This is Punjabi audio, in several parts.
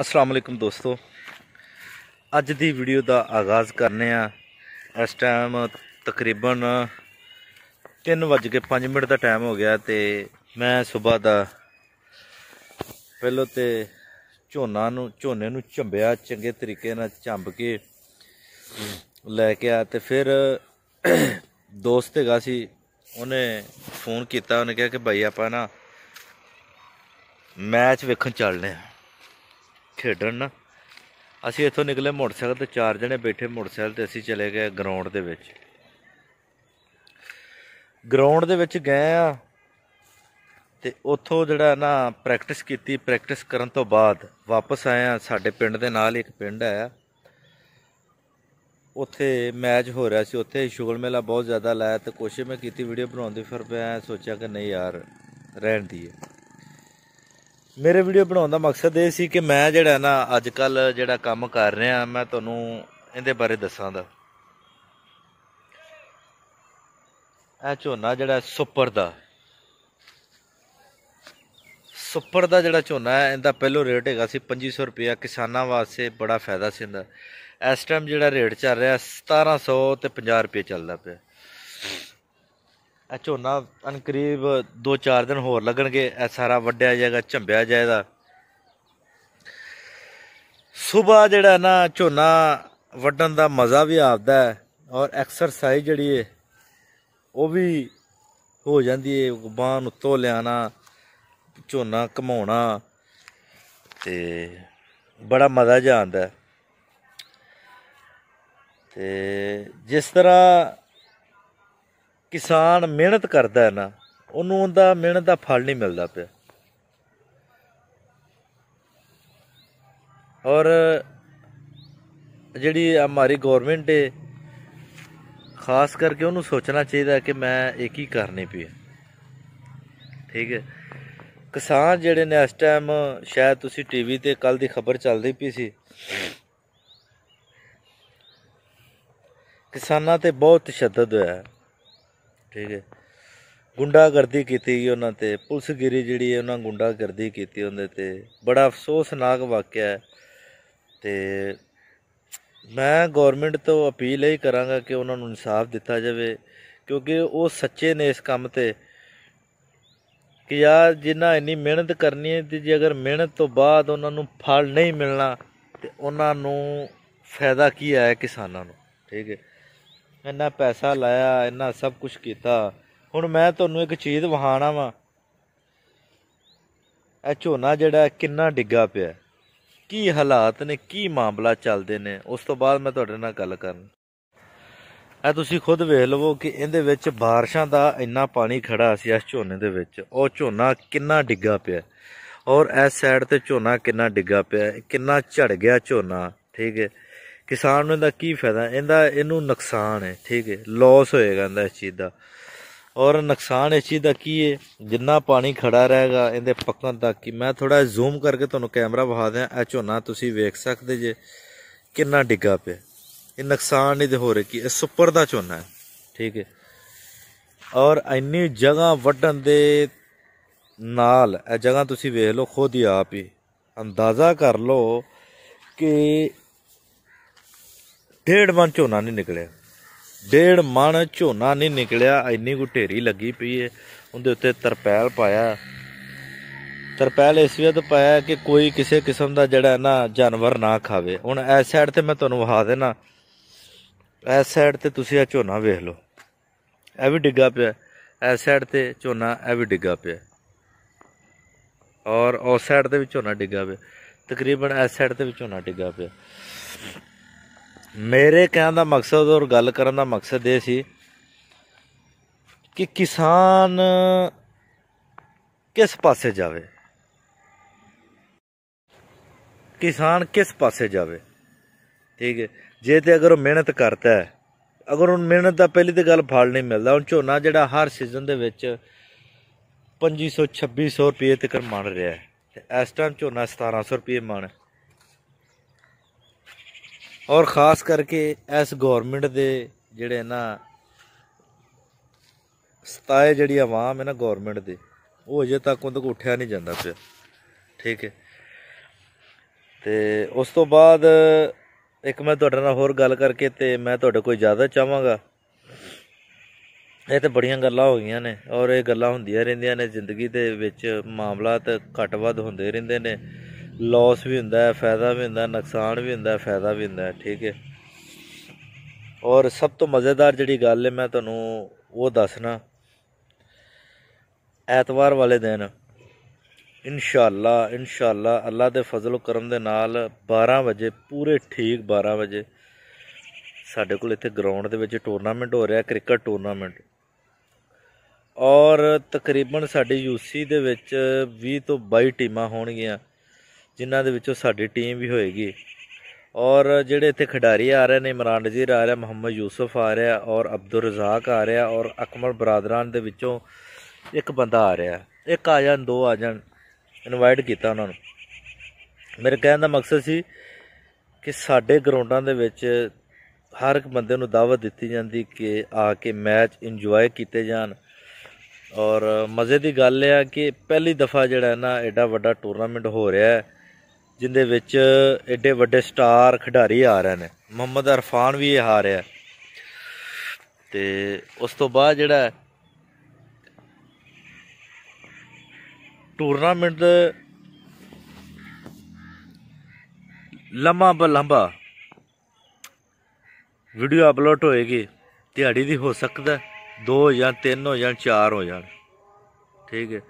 ਅਸਲਾਮ ਅਲੈਕਮ ਦੋਸਤੋ ਅੱਜ ਦੀ ਵੀਡੀਓ ਦਾ ਆਗਾਜ਼ ਕਰਨੇ ਆ ਇਸ ਟਾਈਮ ਤਕਰੀਬਨ 3:05 ਮਿੰਟ ਦਾ ਟਾਈਮ ਹੋ ਗਿਆ ਤੇ ਮੈਂ ਸਵੇਰ ਦਾ ਪਹਿਲੋ ਤੇ ਝੋਨਾ ਨੂੰ ਝੋਨੇ ਨੂੰ ਝੰਬਿਆ ਚੰਗੇ ਤਰੀਕੇ ਨਾਲ ਝੰਬ ਕੇ ਲੈ ਕੇ ਆ ਤੇ ਫਿਰ ਦੋਸਤ ਹੈਗਾ ਸੀ ਉਹਨੇ ਫੋਨ ਕੀਤਾ ਉਹਨੇ ਕਿਹਾ ਕਿ ਭਾਈ ਆਪਾਂ ਨਾ ਮੈਚ ਵੇਖਣ ਚੱਲਨੇ ਆ ਖੇਡਣ ਨਾ ਅਸੀਂ ਇੱਥੋਂ ਨਿਕਲੇ ਮੋਟਰਸਾਈਕਲ ਤੇ ਚਾਰ ਜਣੇ ਬੈਠੇ ਮੋਟਰਸਾਈਕਲ ਤੇ ਅਸੀਂ ਚਲੇ ਗਏ ਗਰਾਊਂਡ ਦੇ ਵਿੱਚ ਗਰਾਊਂਡ ਦੇ ਵਿੱਚ ਗਏ ਆ ਤੇ ਉੱਥੋਂ ਜਿਹੜਾ ਨਾ ਪ੍ਰੈਕਟਿਸ ਕੀਤੀ ਪ੍ਰੈਕਟਿਸ ਕਰਨ ਤੋਂ ਬਾਅਦ ਵਾਪਸ ਆਏ ਆ ਸਾਡੇ ਪਿੰਡ ਦੇ ਨਾਲ ਇੱਕ ਪਿੰਡ ਆਇਆ ਉੱਥੇ ਮੈਚ ਹੋ ਰਿਹਾ ਸੀ ਉੱਥੇ ਸ਼ੁਗਲ ਮੇਲਾ ਬਹੁਤ ਜ਼ਿਆਦਾ ਲਾਇਆ ਤੇ ਕੋਸ਼ਿਸ਼ ਮੈਂ ਕੀਤੀ ਵੀਡੀਓ ਬਣਾਉਣ ਦੀ ਫਿਰ ਮੈਂ ਸੋਚਿਆ ਕਿ ਨਹੀਂ ਯਾਰ ਰਹਿਣ ਦੀ ਹੈ ਮੇਰੇ ਵੀਡੀਓ ਬਣਾਉਣ ਦਾ ਮਕਸਦ ਇਹ ਸੀ ਕਿ ਮੈਂ ਜਿਹੜਾ ਨਾ ਅੱਜ ਕੱਲ ਜਿਹੜਾ ਕੰਮ ਕਰ ਰਿਹਾ ਮੈਂ ਤੁਹਾਨੂੰ ਇਹਦੇ ਬਾਰੇ ਦੱਸਾਂ ਦਾ ਇਹ ਝੋਨਾ ਜਿਹੜਾ ਸੁਪਰ ਦਾ ਸੁਪਰ ਦਾ ਜਿਹੜਾ ਝੋਨਾ ਹੈ ਇਹਦਾ ਪਹਿਲੋ ਰੇਟ ਹੈਗਾ ਸੀ 2500 ਰੁਪਇਆ ਕਿਸਾਨਾਂ ਵਾਸਤੇ ਬੜਾ ਫਾਇਦਾ ਸੀ ਇਹਦਾ ਇਸ ਟਾਈਮ ਜਿਹੜਾ ਰੇਟ ਚੱਲ ਰਿਹਾ 1700 ਤੇ 50 ਰੁਪਏ ਚੱਲਦਾ ਪਿਆ ਇਹ ਝੋਨਾ ਅਨਕਰੀਬ 2-4 ਦਿਨ ਹੋਰ ਲੱਗਣਗੇ ਐ ਸਾਰਾ ਵੱਡਿਆ ਜਾਏਗਾ ਝੰਬਿਆ ਜਾਏਗਾ ਸਵੇਰ ਜਿਹੜਾ ਨਾ ਝੋਨਾ ਵੱਡਣ ਦਾ ਮਜ਼ਾ ਵੀ ਆਉਂਦਾ ਹੈ ਔਰ ਐਕਸਰਸਾਈਜ਼ ਜਿਹੜੀ ਹੈ ਉਹ ਵੀ ਹੋ ਜਾਂਦੀ ਹੈ ਗੁਬਾਨ ਨੂੰ ਉੱਤੋਂ ਲਿਆਣਾ ਝੋਨਾ ਕਮਾਉਣਾ ਤੇ ਬੜਾ ਮਜ਼ਾ ਜਾਂਦਾ ਤੇ ਜਿਸ ਤਰ੍ਹਾਂ ਕਿਸਾਨ ਮਿਹਨਤ ਕਰਦਾ ਹੈ ਨਾ ਉਹਨੂੰ ਉਹਦਾ ਮਿਹਨਤ ਦਾ ਫਲ ਨਹੀਂ ਮਿਲਦਾ ਪਿਆ ਔਰ ਜਿਹੜੀ ਹਮਾਰੀ ਗਵਰਨਮੈਂਟ ਹੈ ਖਾਸ ਕਰਕੇ ਉਹਨੂੰ ਸੋਚਣਾ ਚਾਹੀਦਾ ਕਿ ਮੈਂ ਇਹ ਕੀ ਕਰਨੀ ਪਈ ਠੀਕ ਹੈ ਕਿਸਾਨ ਜਿਹੜੇ ਨੇ ਇਸ ਟਾਈਮ ਸ਼ਾਇਦ ਤੁਸੀਂ ਟੀਵੀ ਤੇ ਕੱਲ ਦੀ ਖਬਰ ਚੱਲਦੀ ਪਈ ਸੀ ਕਿਸਾਨਾਂ ਤੇ ਬਹੁਤ ਤਸ਼ੱਦਦ ਹੋਇਆ ਠੀਕ ਹੈ ਗੁੰਡਾਗਰਦੀ ਕੀਤੀ ਗਈ ਉਹਨਾਂ ਤੇ ਪੁਲਿਸਗਿਰੀ ਜਿਹੜੀ ਹੈ ਉਹਨਾਂ ਗੁੰਡਾਗਰਦੀ ਕੀਤੀ ਉਹਦੇ ਤੇ ਬੜਾ ਅਫਸੋਸਨਾਕ ਵਾਕਿਆ ਹੈ ਤੇ ਮੈਂ ਗਵਰਨਮੈਂਟ ਤੋਂ ਅਪੀਲ ਇਹ ਕਰਾਂਗਾ ਕਿ ਉਹਨਾਂ ਨੂੰ ਇਨਸਾਫ ਦਿੱਤਾ ਜਾਵੇ ਕਿਉਂਕਿ ਉਹ ਸੱਚੇ ਨੇ ਇਸ ਕੰਮ ਤੇ ਕਿ ਯਾਰ ਜਿੰਨਾ ਇੰਨੀ ਮਿਹਨਤ ਕਰਨੀ ਹੈ ਤੇ ਜੇ ਅਗਰ ਮਿਹਨਤ ਤੋਂ ਬਾਅਦ ਉਹਨਾਂ ਨੂੰ ਫਲ ਨਹੀਂ ਮਿਲਣਾ ਤੇ ਉਹਨਾਂ ਨੂੰ ਫਾਇਦਾ ਕੀ ਆਇਆ ਕਿਸਾਨਾਂ ਨੂੰ ਠੀਕ ਹੈ ਇੰਨਾ ਪੈਸਾ ਲਾਇਆ ਇੰਨਾ ਸਭ ਕੁਝ ਕੀਤਾ ਹੁਣ ਮੈਂ ਤੁਹਾਨੂੰ ਇੱਕ ਚੀਜ਼ ਵਹਾਣਾ ਵਾਂ ਇਹ ਝੋਨਾ ਜਿਹੜਾ ਕਿੰਨਾ ਡਿੱਗਾ ਪਿਆ ਕੀ ਹਾਲਾਤ ਨੇ ਕੀ ਮਾਮਲਾ ਚੱਲਦੇ ਨੇ ਉਸ ਤੋਂ ਬਾਅਦ ਮੈਂ ਤੁਹਾਡੇ ਨਾਲ ਗੱਲ ਕਰਨ ਇਹ ਤੁਸੀਂ ਖੁਦ ਵੇਖ ਲਵੋ ਕਿ ਇਹਦੇ ਵਿੱਚ بارشਾਂ ਦਾ ਇੰਨਾ ਪਾਣੀ ਖੜਾ ਸੀ ਇਸ ਝੋਨੇ ਦੇ ਵਿੱਚ ਉਹ ਝੋਨਾ ਕਿੰਨਾ ਡਿੱਗਾ ਪਿਆ ਔਰ ਇਸ ਸਾਈਡ ਤੇ ਝੋਨਾ ਕਿੰਨਾ ਡਿੱਗਾ ਪਿਆ ਕਿੰਨਾ ਝੜ ਗਿਆ ਝੋਨਾ ਠੀਕ ਹੈ ਕਿਸਾਨ ਨੂੰ ਇਹਦਾ ਕੀ ਫਾਇਦਾ ਇਹਦਾ ਇਹਨੂੰ ਨੁਕਸਾਨ ਹੈ ਠੀਕ ਹੈ ਲਾਸ ਹੋਏਗਾ ਇਹਦਾ ਇਸ ਚੀਜ਼ ਦਾ ਔਰ ਨੁਕਸਾਨ ਇਸ ਚੀਜ਼ ਦਾ ਕੀ ਹੈ ਜਿੰਨਾ ਪਾਣੀ ਖੜਾ ਰਹੇਗਾ ਇਹਦੇ ਪੱਕਣ ਤੱਕ ਕੀ ਮੈਂ ਥੋੜਾ ਜ਼ੂਮ ਕਰਕੇ ਤੁਹਾਨੂੰ ਕੈਮਰਾ ਵਿਖਾ ਦਿਆਂ ਇਹ ਝੋਨਾ ਤੁਸੀਂ ਵੇਖ ਸਕਦੇ ਜੇ ਕਿੰਨਾ ਡਿੱਗਾ ਪਿਆ ਇਹ ਨੁਕਸਾਨ ਇਹਦੇ ਹੋ ਰਿਹਾ ਕਿ ਇਹ ਸੁਪਰ ਦਾ ਝੋਨਾ ਹੈ ਠੀਕ ਹੈ ਔਰ ਇੰਨੀ ਜਗ੍ਹਾ ਵੱਢਣ ਦੇ ਨਾਲ ਇਹ ਜਗ੍ਹਾ ਤੁਸੀਂ ਵੇਖ ਲਓ ਖੁਦ ਹੀ ਆਪ ਹੀ ਅੰਦਾਜ਼ਾ ਕਰ ਲਓ ਕਿ ਡੇਢ ਮਣ ਝੋਨਾ ਨਹੀਂ ਨਿਕਲਿਆ ਡੇਢ ਮਣ ਝੋਨਾ ਨਹੀਂ ਨਿਕਲਿਆ ਇੰਨੀ ਕੋ ਢੇਰੀ ਲੱਗੀ ਪਈ ਏ ਉਹਦੇ ਉੱਤੇ ਤਰਪੈਲ ਪਾਇਆ ਤਰਪੈਲ ਇਸ ਤਾਂ ਪਾਇਆ ਕਿ ਕੋਈ ਕਿਸੇ ਕਿਸਮ ਦਾ ਜਿਹੜਾ ਨਾ ਜਾਨਵਰ ਨਾ ਖਾਵੇ ਹੁਣ ਐ ਸਾਈਡ ਤੇ ਮੈਂ ਤੁਹਾਨੂੰ ਵਹਾ ਦੇਣਾ ਐ ਸਾਈਡ ਤੇ ਤੁਸੀਂ ਆ ਝੋਨਾ ਵੇਖ ਲਓ ਇਹ ਵੀ ਡਿੱਗਾ ਪਿਆ ਐ ਸਾਈਡ ਤੇ ਝੋਨਾ ਇਹ ਵੀ ਡਿੱਗਾ ਪਿਆ ਔਰ ਉਸ ਸਾਈਡ ਤੇ ਵੀ ਝੋਨਾ ਡਿੱਗਾ ਪਿਆ ਤਕਰੀਬਨ ਐ ਸਾਈਡ ਤੇ ਵਿੱਚ ਝੋਨਾ ਡਿੱਗਾ ਪਿਆ ਮੇਰੇ ਕਹਿਣ ਦਾ ਮਕਸਦ ਔਰ ਗੱਲ ਕਰਨ ਦਾ ਮਕਸਦ ਇਹ ਸੀ ਕਿ ਕਿਸਾਨ ਕਿਸ ਪਾਸੇ ਜਾਵੇ ਕਿਸਾਨ ਕਿਸ ਪਾਸੇ ਜਾਵੇ ਠੀਕ ਹੈ ਜੇ ਤੇ ਅਗਰ ਉਹ ਮਿਹਨਤ ਕਰਦਾ ਹੈ ਅਗਰ ਉਹ ਮਿਹਨਤ ਦਾ ਪਹਿਲੀ ਤੇ ਗੱਲ ਫਲ ਨਹੀਂ ਮਿਲਦਾ ਉਹ ਝੋਨਾ ਜਿਹੜਾ ਹਰ ਸੀਜ਼ਨ ਦੇ ਵਿੱਚ 2500 2600 ਰੁਪਏ ਤੱਕ ਮਣ ਰਿਹਾ ਹੈ ਤੇ ਇਸ ਟਾਈਮ ਝੋਨਾ 1700 ਰੁਪਏ ਮਣ ਔਰ ਖਾਸ ਕਰਕੇ ਇਸ ਗਵਰਨਮੈਂਟ ਦੇ ਜਿਹੜੇ ਨਾ ਸਤਾਏ ਜਿਹੜੀ ਆਵਾਮ ਹੈ ਨਾ ਗਵਰਨਮੈਂਟ ਦੇ ਉਹ ਅਜੇ ਤੱਕ ਉਹਨਾਂ ਤੱਕ ਉੱਠਿਆ ਨਹੀਂ ਜਾਂਦਾ ਪਿਆ ਠੀਕ ਹੈ ਤੇ ਉਸ ਤੋਂ ਬਾਅਦ ਇੱਕ ਮੈਂ ਤੁਹਾਡੇ ਨਾਲ ਹੋਰ ਗੱਲ ਕਰਕੇ ਤੇ ਮੈਂ ਤੁਹਾਡੇ ਕੋਲ ਇਜਾਜ਼ਤ ਚਾਹਾਂਗਾ ਇਹ ਤੇ ਬੜੀਆਂ ਗੱਲਾਂ ਹੋ ਗਈਆਂ ਨੇ ਔਰ ਇਹ ਗੱਲਾਂ ਹੁੰਦੀਆਂ ਰਹਿੰਦੀਆਂ ਨੇ ਜ਼ਿੰਦਗੀ ਦੇ ਵਿੱਚ ਮਾਮਲਾ ਤੇ ਘਟਵਦ ਹੁੰਦੇ ਰਹਿੰਦੇ ਨੇ ਲਾਸ ਵੀ ਹੁੰਦਾ ਹੈ ਫਾਇਦਾ ਵੀ ਹੁੰਦਾ ਨੁਕਸਾਨ ਵੀ ਹੁੰਦਾ ਫਾਇਦਾ ਵੀ ਹੁੰਦਾ ਠੀਕ ਹੈ ਔਰ ਸਭ ਤੋਂ ਮਜ਼ੇਦਾਰ ਜਿਹੜੀ ਗੱਲ ਹੈ ਮੈਂ ਤੁਹਾਨੂੰ ਉਹ ਦੱਸਣਾ ਐਤਵਾਰ ਵਾਲੇ ਦਿਨ ਇਨਸ਼ਾਅੱਲਾ ਇਨਸ਼ਾਅੱਲਾ ਅੱਲਾ ਦੇ ਫਜ਼ਲ ਕਰਮ ਦੇ ਨਾਲ 12 ਵਜੇ ਪੂਰੇ ਠੀਕ 12 ਵਜੇ ਸਾਡੇ ਕੋਲ ਇੱਥੇ ਗਰਾਊਂਡ ਦੇ ਵਿੱਚ ਟੂਰਨਾਮੈਂਟ ਹੋ ਰਿਹਾ ਕ੍ਰਿਕਟ ਟੂਰਨਾਮੈਂਟ ਔਰ ਤਕਰੀਬਨ ਸਾਡੇ ਯੂਸੀ ਦੇ ਵਿੱਚ 20 ਤੋਂ 22 ਟੀਮਾਂ ਹੋਣਗੀਆਂ ਜਿਨ੍ਹਾਂ ਦੇ ਵਿੱਚੋਂ ਸਾਡੀ ਟੀਮ ਵੀ ਹੋਏਗੀ ਔਰ ਜਿਹੜੇ ਇੱਥੇ ਖਿਡਾਰੀ ਆ ਰਹੇ ਨੇ ਇਮਰਾਨ ਨਜ਼ੀਰ ਆ ਰਿਹਾ ਮੁਹੰਮਦ ਯੂਸਫ ਆ ਰਿਹਾ ਔਰ ਅਬਦੁਲ ਰਜ਼ਾਕ ਆ ਰਿਹਾ ਔਰ ਅਕਮਲ ਬਰਾਦਰਾਂ ਦੇ ਵਿੱਚੋਂ ਇੱਕ ਬੰਦਾ ਆ ਰਿਹਾ ਇੱਕ ਆ ਜਾਣ ਦੋ ਆ ਜਾਣ ਇਨਵਾਈਟ ਕੀਤਾ ਉਹਨਾਂ ਨੂੰ ਮੇਰੇ ਕਹਿਣ ਦਾ ਮਕਸਦ ਸੀ ਕਿ ਸਾਡੇ ਗਰਾਊਂਡਾਂ ਦੇ ਵਿੱਚ ਹਰ ਇੱਕ ਬੰਦੇ ਨੂੰ ਦਾਵਤ ਦਿੱਤੀ ਜਾਂਦੀ ਕਿ ਆ ਕੇ ਮੈਚ ਇੰਜੋਏ ਕੀਤੇ ਜਾਣ ਔਰ ਮਜ਼ੇ ਦੀ ਗੱਲ ਇਹ ਆ ਕਿ ਪਹਿਲੀ ਦਫਾ ਜਿਹੜਾ ਹੈ ਨਾ ਐਡਾ ਵੱਡਾ ਟੂਰਨਾਮੈਂਟ ਹੋ ਰਿਹਾ ਹੈ ਜਿੰਦੇ ਵਿੱਚ ਐਡੇ ਵੱਡੇ ਸਟਾਰ ਖਿਡਾਰੀ ਆ ਰਹੇ ਨੇ ਮੁਹੰਮਦ ਅਰਫਾਨ ਵੀ ਇਹ ਆ ਰਿਹਾ ਤੇ ਉਸ ਤੋਂ ਬਾਅਦ ਜਿਹੜਾ ਟੂਰਨਾਮੈਂਟ ਦੇ ਲੰਮਾ ਬਲੰਬਾ ਵੀਡੀਓ ਅਪਲੋਡ ਹੋਏਗੀ ਦਿਹਾੜੀ ਦੀ ਹੋ ਸਕਦਾ ਦੋ ਜਾਂ ਤਿੰਨ ਹੋ ਜਾਂ ਚਾਰ ਹੋ ਜਾਣ ਠੀਕ ਹੈ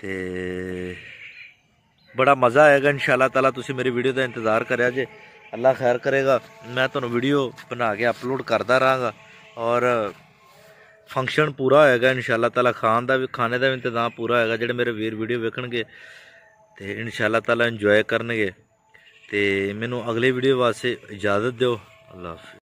ਤੇ ਬੜਾ ਮਜ਼ਾ ਆਏਗਾ ਇਨਸ਼ਾਅੱਲਾ ਤਾਲਾ ਤੁਸੀਂ ਮੇਰੀ ਵੀਡੀਓ ਦਾ ਇੰਤਜ਼ਾਰ ਕਰਿਆ ਜੇ ਅੱਲਾ ਖੈਰ ਕਰੇਗਾ ਮੈਂ ਤੁਹਾਨੂੰ ਵੀਡੀਓ ਬਣਾ ਕੇ ਅਪਲੋਡ ਕਰਦਾ ਰਾਂਗਾ ਔਰ ਫੰਕਸ਼ਨ ਪੂਰਾ ਹੋਏਗਾ ਇਨਸ਼ਾਅੱਲਾ ਤਾਲਾ ਖਾਣ ਦਾ ਵੀ ਖਾਣੇ ਦਾ ਵੀ ਇੰਤਜ਼ਾਮ ਪੂਰਾ ਹੋਏਗਾ ਜਿਹੜੇ ਮੇਰੇ ਵੀਰ ਵੀਡੀਓ ਵੇਖਣਗੇ ਤੇ ਇਨਸ਼ਾਅੱਲਾ ਤਾਲਾ ਇੰਜੋਏ ਕਰਨਗੇ ਤੇ ਮੈਨੂੰ ਅਗਲੇ ਵੀਡੀਓ ਵਾਸਤੇ ਇਜਾਜ਼ਤ ਦਿਓ ਅੱਲਾ ਹਾਫਿਜ਼